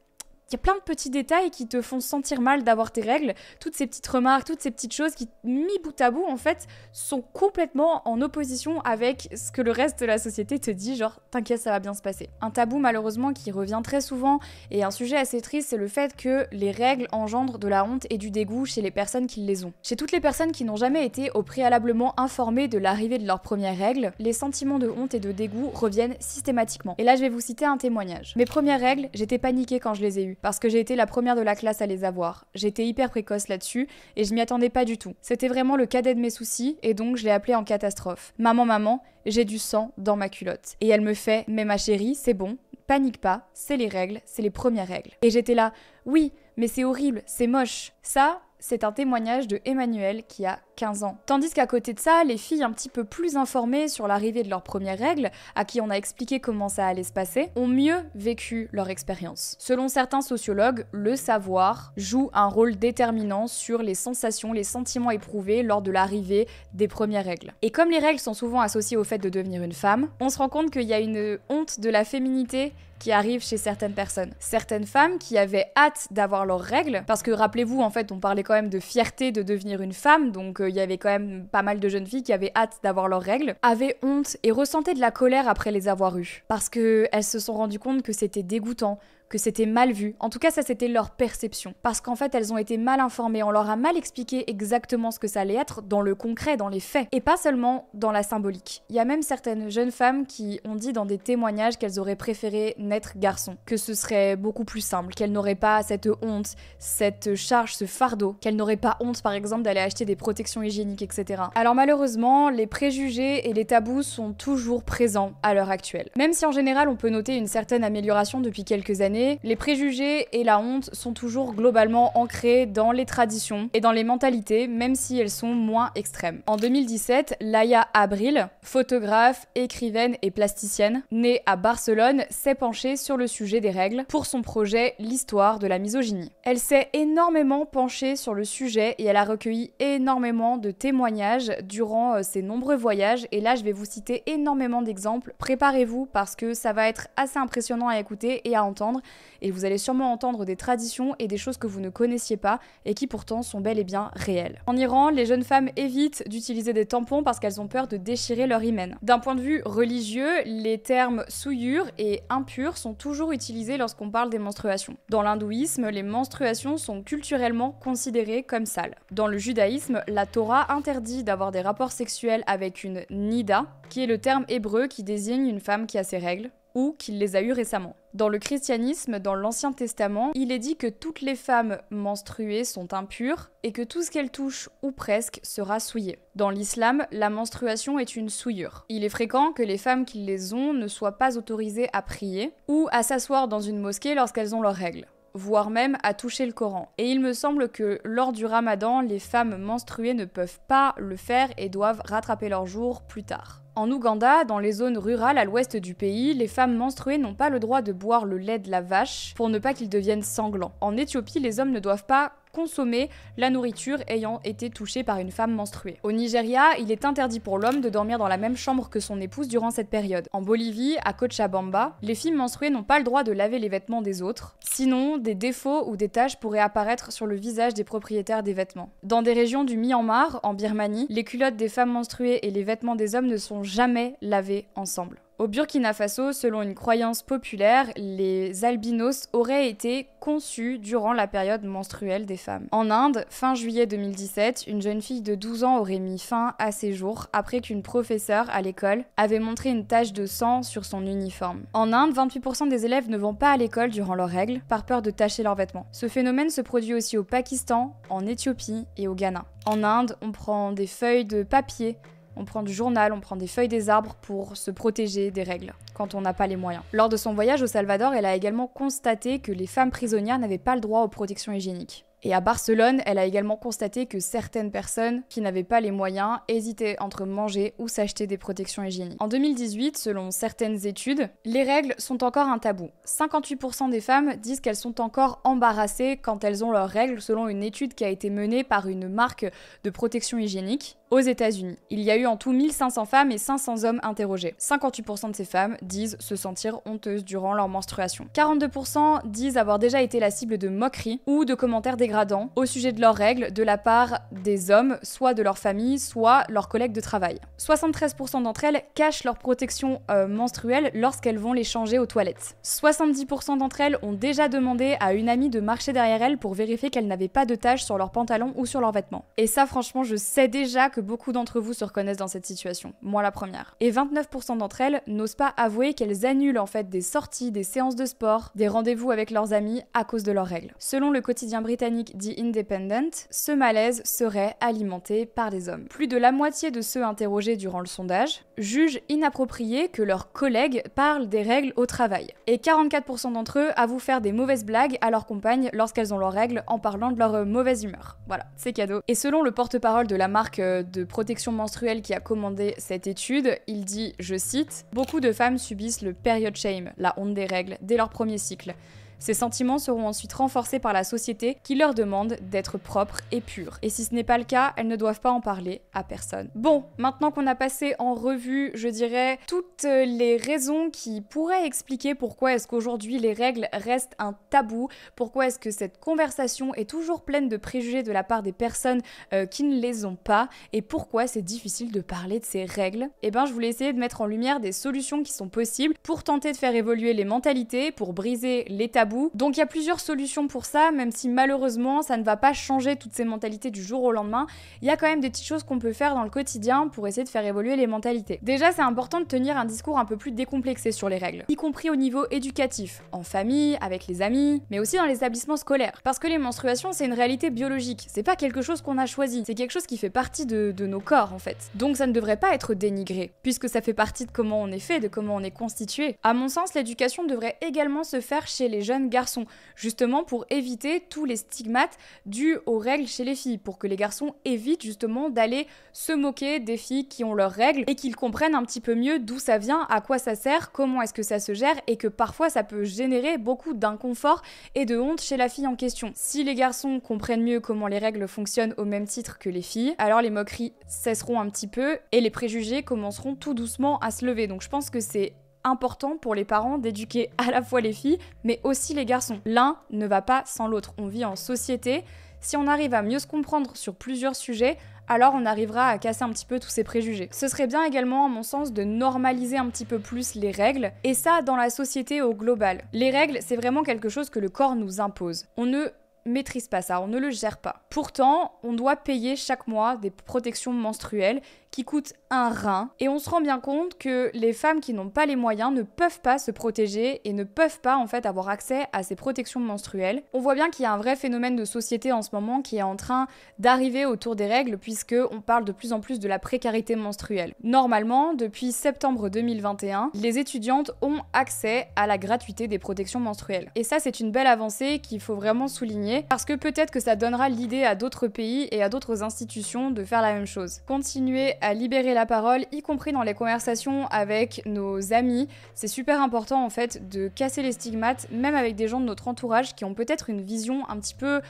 il y a plein de petits détails qui te font sentir mal d'avoir tes règles. Toutes ces petites remarques, toutes ces petites choses qui, mis bout à bout, en fait, sont complètement en opposition avec ce que le reste de la société te dit, genre t'inquiète, ça va bien se passer. Un tabou malheureusement qui revient très souvent et un sujet assez triste, c'est le fait que les règles engendrent de la honte et du dégoût chez les personnes qui les ont. Chez toutes les personnes qui n'ont jamais été au préalablement informées de l'arrivée de leurs premières règles, les sentiments de honte et de dégoût reviennent systématiquement. Et là, je vais vous citer un témoignage. Mes premières règles, j'étais paniquée quand je les ai eues parce que j'ai été la première de la classe à les avoir. J'étais hyper précoce là-dessus et je m'y attendais pas du tout. C'était vraiment le cadet de mes soucis et donc je l'ai appelé en catastrophe. Maman, maman, j'ai du sang dans ma culotte. Et elle me fait Mais ma chérie, c'est bon, panique pas, c'est les règles, c'est les premières règles. Et j'étais là Oui, mais c'est horrible, c'est moche. Ça, c'est un témoignage de Emmanuel qui a ans. Tandis qu'à côté de ça, les filles un petit peu plus informées sur l'arrivée de leurs premières règles, à qui on a expliqué comment ça allait se passer, ont mieux vécu leur expérience. Selon certains sociologues, le savoir joue un rôle déterminant sur les sensations, les sentiments éprouvés lors de l'arrivée des premières règles. Et comme les règles sont souvent associées au fait de devenir une femme, on se rend compte qu'il y a une honte de la féminité qui arrive chez certaines personnes. Certaines femmes qui avaient hâte d'avoir leurs règles, parce que rappelez-vous, en fait, on parlait quand même de fierté de devenir une femme, donc euh, il y avait quand même pas mal de jeunes filles qui avaient hâte d'avoir leurs règles, avaient honte et ressentaient de la colère après les avoir eues. Parce qu'elles se sont rendues compte que c'était dégoûtant, que c'était mal vu. En tout cas, ça c'était leur perception. Parce qu'en fait, elles ont été mal informées, on leur a mal expliqué exactement ce que ça allait être dans le concret, dans les faits, et pas seulement dans la symbolique. Il y a même certaines jeunes femmes qui ont dit dans des témoignages qu'elles auraient préféré naître garçon, que ce serait beaucoup plus simple, qu'elles n'auraient pas cette honte, cette charge, ce fardeau, qu'elles n'auraient pas honte par exemple d'aller acheter des protections hygiéniques, etc. Alors malheureusement, les préjugés et les tabous sont toujours présents à l'heure actuelle. Même si en général on peut noter une certaine amélioration depuis quelques années, les préjugés et la honte sont toujours globalement ancrés dans les traditions et dans les mentalités, même si elles sont moins extrêmes. En 2017, Laya Abril, photographe, écrivaine et plasticienne, née à Barcelone, s'est penchée sur le sujet des règles pour son projet L'histoire de la misogynie. Elle s'est énormément penchée sur le sujet et elle a recueilli énormément de témoignages durant euh, ses nombreux voyages et là je vais vous citer énormément d'exemples. Préparez-vous parce que ça va être assez impressionnant à écouter et à entendre et vous allez sûrement entendre des traditions et des choses que vous ne connaissiez pas et qui pourtant sont bel et bien réelles. En Iran, les jeunes femmes évitent d'utiliser des tampons parce qu'elles ont peur de déchirer leur hymen. D'un point de vue religieux, les termes souillure et impure sont toujours utilisés lorsqu'on parle des menstruations. Dans l'hindouisme, les menstruations sont culturellement considérées comme sales. Dans le judaïsme, la Torah interdit d'avoir des rapports sexuels avec une nida, qui est le terme hébreu qui désigne une femme qui a ses règles ou qu'il les a eues récemment. Dans le christianisme, dans l'Ancien Testament, il est dit que toutes les femmes menstruées sont impures et que tout ce qu'elles touchent, ou presque, sera souillé. Dans l'islam, la menstruation est une souillure. Il est fréquent que les femmes qui les ont ne soient pas autorisées à prier ou à s'asseoir dans une mosquée lorsqu'elles ont leurs règles voire même à toucher le Coran. Et il me semble que lors du ramadan, les femmes menstruées ne peuvent pas le faire et doivent rattraper leur jour plus tard. En Ouganda, dans les zones rurales à l'ouest du pays, les femmes menstruées n'ont pas le droit de boire le lait de la vache pour ne pas qu'il devienne sanglant. En Éthiopie, les hommes ne doivent pas consommer la nourriture ayant été touchée par une femme menstruée. Au Nigeria, il est interdit pour l'homme de dormir dans la même chambre que son épouse durant cette période. En Bolivie, à Cochabamba, les filles menstruées n'ont pas le droit de laver les vêtements des autres, sinon des défauts ou des taches pourraient apparaître sur le visage des propriétaires des vêtements. Dans des régions du Myanmar, en Birmanie, les culottes des femmes menstruées et les vêtements des hommes ne sont jamais lavés ensemble. Au Burkina Faso, selon une croyance populaire, les albinos auraient été conçus durant la période menstruelle des femmes. En Inde, fin juillet 2017, une jeune fille de 12 ans aurait mis fin à ses jours après qu'une professeure à l'école avait montré une tache de sang sur son uniforme. En Inde, 28% des élèves ne vont pas à l'école durant leurs règles par peur de tacher leurs vêtements. Ce phénomène se produit aussi au Pakistan, en Éthiopie et au Ghana. En Inde, on prend des feuilles de papier on prend du journal, on prend des feuilles des arbres pour se protéger des règles quand on n'a pas les moyens. Lors de son voyage au Salvador, elle a également constaté que les femmes prisonnières n'avaient pas le droit aux protections hygiéniques. Et à Barcelone, elle a également constaté que certaines personnes qui n'avaient pas les moyens hésitaient entre manger ou s'acheter des protections hygiéniques. En 2018, selon certaines études, les règles sont encore un tabou. 58% des femmes disent qu'elles sont encore embarrassées quand elles ont leurs règles selon une étude qui a été menée par une marque de protection hygiénique aux États-Unis. Il y a eu en tout 1500 femmes et 500 hommes interrogés. 58% de ces femmes disent se sentir honteuses durant leur menstruation. 42% disent avoir déjà été la cible de moqueries ou de commentaires dégradants au sujet de leurs règles de la part des hommes, soit de leur famille, soit leurs collègues de travail. 73% d'entre elles cachent leur protection euh, menstruelle lorsqu'elles vont les changer aux toilettes. 70% d'entre elles ont déjà demandé à une amie de marcher derrière elles pour vérifier qu'elles n'avaient pas de taches sur leurs pantalons ou sur leurs vêtements. Et ça, franchement, je sais déjà que beaucoup d'entre vous se reconnaissent dans cette situation, moi la première. Et 29% d'entre elles n'osent pas avouer qu'elles annulent en fait des sorties, des séances de sport, des rendez-vous avec leurs amis à cause de leurs règles. Selon le quotidien britannique dit Independent, ce malaise serait alimenté par des hommes. Plus de la moitié de ceux interrogés durant le sondage jugent inapproprié que leurs collègues parlent des règles au travail. Et 44% d'entre eux avouent faire des mauvaises blagues à leurs compagnes lorsqu'elles ont leurs règles en parlant de leur euh, mauvaise humeur. Voilà, c'est cadeau. Et selon le porte-parole de la marque euh, de protection menstruelle qui a commandé cette étude, il dit, je cite, Beaucoup de femmes subissent le period shame, la honte des règles, dès leur premier cycle. Ces sentiments seront ensuite renforcés par la société qui leur demande d'être propres et purs. Et si ce n'est pas le cas, elles ne doivent pas en parler à personne. Bon, maintenant qu'on a passé en revue, je dirais, toutes les raisons qui pourraient expliquer pourquoi est-ce qu'aujourd'hui les règles restent un tabou, pourquoi est-ce que cette conversation est toujours pleine de préjugés de la part des personnes euh, qui ne les ont pas, et pourquoi c'est difficile de parler de ces règles, eh ben je voulais essayer de mettre en lumière des solutions qui sont possibles pour tenter de faire évoluer les mentalités, pour briser les tabous donc il y a plusieurs solutions pour ça, même si malheureusement ça ne va pas changer toutes ces mentalités du jour au lendemain. Il y a quand même des petites choses qu'on peut faire dans le quotidien pour essayer de faire évoluer les mentalités. Déjà, c'est important de tenir un discours un peu plus décomplexé sur les règles, y compris au niveau éducatif, en famille, avec les amis, mais aussi dans l'établissement scolaire, Parce que les menstruations, c'est une réalité biologique, c'est pas quelque chose qu'on a choisi, c'est quelque chose qui fait partie de, de nos corps en fait. Donc ça ne devrait pas être dénigré, puisque ça fait partie de comment on est fait, de comment on est constitué. À mon sens, l'éducation devrait également se faire chez les jeunes garçons, justement pour éviter tous les stigmates dus aux règles chez les filles, pour que les garçons évitent justement d'aller se moquer des filles qui ont leurs règles et qu'ils comprennent un petit peu mieux d'où ça vient, à quoi ça sert, comment est-ce que ça se gère et que parfois ça peut générer beaucoup d'inconfort et de honte chez la fille en question. Si les garçons comprennent mieux comment les règles fonctionnent au même titre que les filles, alors les moqueries cesseront un petit peu et les préjugés commenceront tout doucement à se lever. Donc je pense que c'est important pour les parents d'éduquer à la fois les filles, mais aussi les garçons. L'un ne va pas sans l'autre. On vit en société. Si on arrive à mieux se comprendre sur plusieurs sujets, alors on arrivera à casser un petit peu tous ces préjugés. Ce serait bien également, à mon sens, de normaliser un petit peu plus les règles, et ça dans la société au global. Les règles, c'est vraiment quelque chose que le corps nous impose. On ne maîtrise pas ça, on ne le gère pas. Pourtant, on doit payer chaque mois des protections menstruelles qui coûte un rein. Et on se rend bien compte que les femmes qui n'ont pas les moyens ne peuvent pas se protéger et ne peuvent pas en fait avoir accès à ces protections menstruelles. On voit bien qu'il y a un vrai phénomène de société en ce moment qui est en train d'arriver autour des règles puisque on parle de plus en plus de la précarité menstruelle. Normalement, depuis septembre 2021, les étudiantes ont accès à la gratuité des protections menstruelles. Et ça c'est une belle avancée qu'il faut vraiment souligner parce que peut-être que ça donnera l'idée à d'autres pays et à d'autres institutions de faire la même chose. Continuer à libérer la parole, y compris dans les conversations avec nos amis. C'est super important en fait de casser les stigmates, même avec des gens de notre entourage qui ont peut-être une vision un petit peu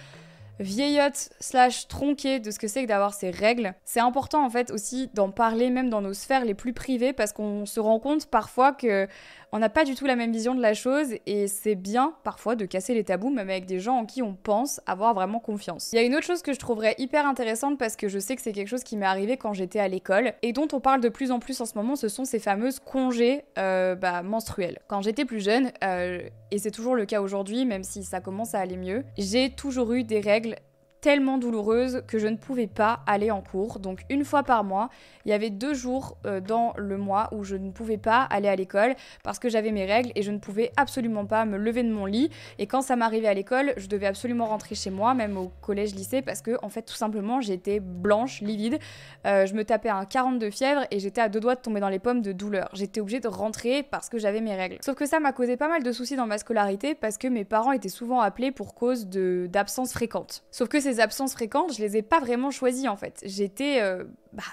vieillotte slash tronquée de ce que c'est que d'avoir ces règles. C'est important en fait aussi d'en parler même dans nos sphères les plus privées parce qu'on se rend compte parfois que on n'a pas du tout la même vision de la chose et c'est bien parfois de casser les tabous, même avec des gens en qui on pense avoir vraiment confiance. Il y a une autre chose que je trouverais hyper intéressante parce que je sais que c'est quelque chose qui m'est arrivé quand j'étais à l'école et dont on parle de plus en plus en ce moment, ce sont ces fameuses congés euh, bah, menstruels. Quand j'étais plus jeune, euh, et c'est toujours le cas aujourd'hui, même si ça commence à aller mieux, j'ai toujours eu des règles tellement douloureuse que je ne pouvais pas aller en cours. Donc une fois par mois, il y avait deux jours euh, dans le mois où je ne pouvais pas aller à l'école parce que j'avais mes règles et je ne pouvais absolument pas me lever de mon lit. Et quand ça m'arrivait à l'école, je devais absolument rentrer chez moi, même au collège, lycée, parce que en fait tout simplement j'étais blanche, livide. Euh, je me tapais un 42 fièvre et j'étais à deux doigts de tomber dans les pommes de douleur. J'étais obligée de rentrer parce que j'avais mes règles. Sauf que ça m'a causé pas mal de soucis dans ma scolarité parce que mes parents étaient souvent appelés pour cause d'absence fréquente. Sauf que c'est absences fréquentes, je les ai pas vraiment choisies en fait. J'étais euh, bah,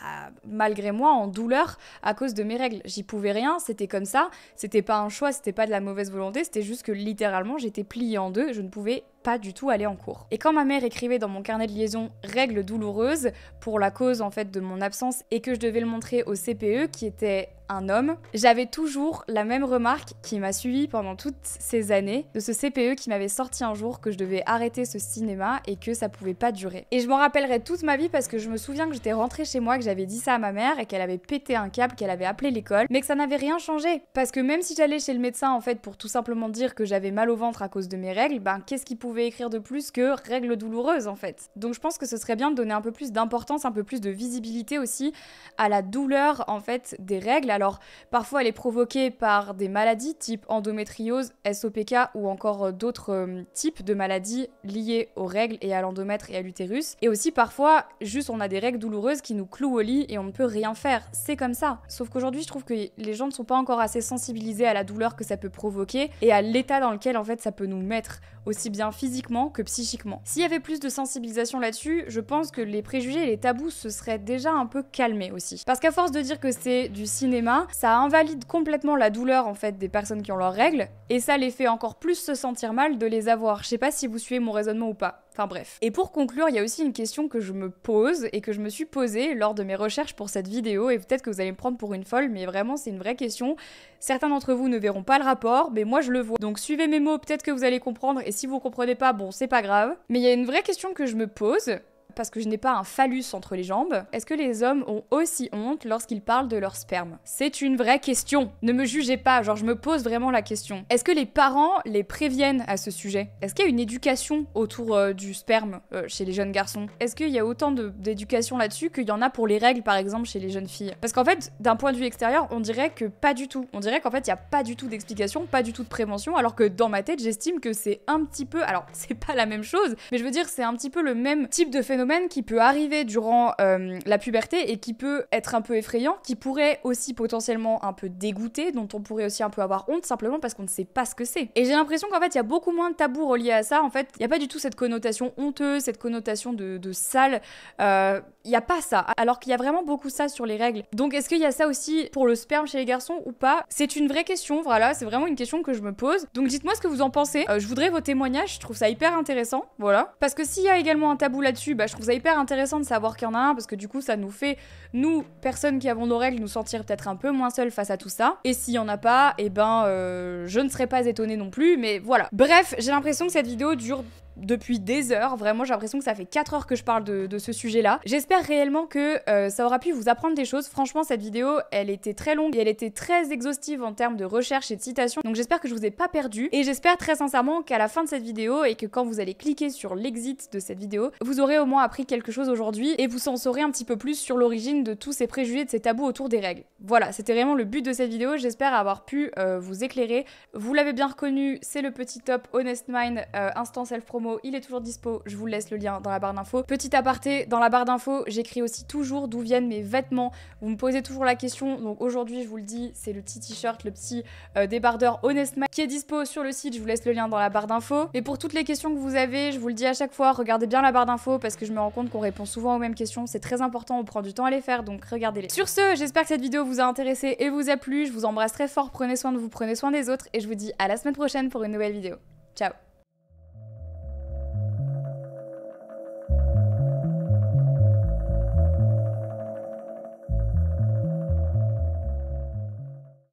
malgré moi en douleur à cause de mes règles. J'y pouvais rien, c'était comme ça, c'était pas un choix, c'était pas de la mauvaise volonté, c'était juste que littéralement j'étais pliée en deux, je ne pouvais pas du tout aller en cours. Et quand ma mère écrivait dans mon carnet de liaison règles douloureuses pour la cause en fait de mon absence et que je devais le montrer au CPE qui était un homme, j'avais toujours la même remarque qui m'a suivi pendant toutes ces années de ce CPE qui m'avait sorti un jour que je devais arrêter ce cinéma et que ça pouvait pas durer. Et je m'en rappellerai toute ma vie parce que je me souviens que j'étais rentrée chez moi moi que j'avais dit ça à ma mère et qu'elle avait pété un câble, qu'elle avait appelé l'école, mais que ça n'avait rien changé. Parce que même si j'allais chez le médecin en fait pour tout simplement dire que j'avais mal au ventre à cause de mes règles, ben qu'est-ce qu'il pouvait écrire de plus que règles douloureuses en fait. Donc je pense que ce serait bien de donner un peu plus d'importance, un peu plus de visibilité aussi à la douleur en fait des règles. Alors parfois elle est provoquée par des maladies type endométriose, SOPK ou encore euh, d'autres euh, types de maladies liées aux règles et à l'endomètre et à l'utérus. Et aussi parfois juste on a des règles douloureuses qui nous au lit et on ne peut rien faire. C'est comme ça. Sauf qu'aujourd'hui, je trouve que les gens ne sont pas encore assez sensibilisés à la douleur que ça peut provoquer et à l'état dans lequel en fait ça peut nous mettre aussi bien physiquement que psychiquement. S'il y avait plus de sensibilisation là-dessus, je pense que les préjugés et les tabous se seraient déjà un peu calmés aussi. Parce qu'à force de dire que c'est du cinéma, ça invalide complètement la douleur en fait des personnes qui ont leurs règles et ça les fait encore plus se sentir mal de les avoir. Je sais pas si vous suivez mon raisonnement ou pas. Enfin bref. Et pour conclure, il y a aussi une question que je me pose et que je me suis posée lors de mes recherches pour cette vidéo, et peut-être que vous allez me prendre pour une folle, mais vraiment c'est une vraie question. Certains d'entre vous ne verront pas le rapport, mais moi je le vois. Donc suivez mes mots, peut-être que vous allez comprendre, et si vous comprenez pas, bon c'est pas grave. Mais il y a une vraie question que je me pose, parce que je n'ai pas un phallus entre les jambes, est-ce que les hommes ont aussi honte lorsqu'ils parlent de leur sperme C'est une vraie question. Ne me jugez pas, genre je me pose vraiment la question. Est-ce que les parents les préviennent à ce sujet Est-ce qu'il y a une éducation autour euh, du sperme euh, chez les jeunes garçons Est-ce qu'il y a autant d'éducation là-dessus qu'il y en a pour les règles par exemple chez les jeunes filles Parce qu'en fait, d'un point de vue extérieur, on dirait que pas du tout. On dirait qu'en fait, il n'y a pas du tout d'explication, pas du tout de prévention, alors que dans ma tête, j'estime que c'est un petit peu... Alors, c'est pas la même chose, mais je veux dire, c'est un petit peu le même type de phénomène qui peut arriver durant euh, la puberté et qui peut être un peu effrayant, qui pourrait aussi potentiellement un peu dégoûter, dont on pourrait aussi un peu avoir honte simplement parce qu'on ne sait pas ce que c'est. Et j'ai l'impression qu'en fait, il y a beaucoup moins de tabous reliés à ça. En fait, il n'y a pas du tout cette connotation honteuse, cette connotation de, sale. Euh, il n'y a pas ça. Alors qu'il y a vraiment beaucoup ça sur les règles. Donc, est-ce qu'il y a ça aussi pour le sperme chez les garçons ou pas C'est une vraie question, voilà. C'est vraiment une question que je me pose. Donc, dites-moi ce que vous en pensez. Euh, je voudrais vos témoignages. Je trouve ça hyper intéressant, voilà. Parce que s'il y a également un tabou là-dessus, bah, c'est hyper intéressant de savoir qu'il y en a un parce que du coup ça nous fait, nous, personnes qui avons nos règles, nous sentir peut-être un peu moins seuls face à tout ça. Et s'il y en a pas, et eh ben euh, je ne serais pas étonnée non plus, mais voilà. Bref, j'ai l'impression que cette vidéo dure depuis des heures. Vraiment, j'ai l'impression que ça fait 4 heures que je parle de, ce sujet-là. J'espère réellement que euh, ça aura pu vous apprendre des choses. Franchement, cette vidéo, elle était très longue et elle était très exhaustive en termes de recherche et de citations, Donc j'espère que je vous ai pas perdu. Et j'espère très sincèrement qu'à la fin de cette vidéo et que quand vous allez cliquer sur l'exit de cette vidéo, vous aurez au moins appris quelque chose aujourd'hui et vous en saurez un petit peu plus sur l'origine de tous ces préjugés, de ces tabous autour des règles. Voilà, c'était vraiment le but de cette vidéo. J'espère avoir pu euh, vous éclairer. Vous l'avez bien reconnu, c'est le petit top Honest Mind euh, Instant Self Promo il est toujours dispo, je vous laisse le lien dans la barre d'infos. Petit aparté, dans la barre d'infos, j'écris aussi toujours d'où viennent mes vêtements. Vous me posez toujours la question, donc aujourd'hui je vous le dis, c'est le petit t-shirt, le petit euh, débardeur Honest qui est dispo sur le site, je vous laisse le lien dans la barre d'infos. Et pour toutes les questions que vous avez, je vous le dis à chaque fois, regardez bien la barre d'infos parce que je me rends compte qu'on répond souvent aux mêmes questions, c'est très important, on prend du temps à les faire, donc regardez-les. Sur ce, j'espère que cette vidéo vous a intéressé et vous a plu, je vous embrasse très fort, prenez soin de vous, prenez soin des autres et je vous dis à la semaine prochaine pour une nouvelle vidéo. Ciao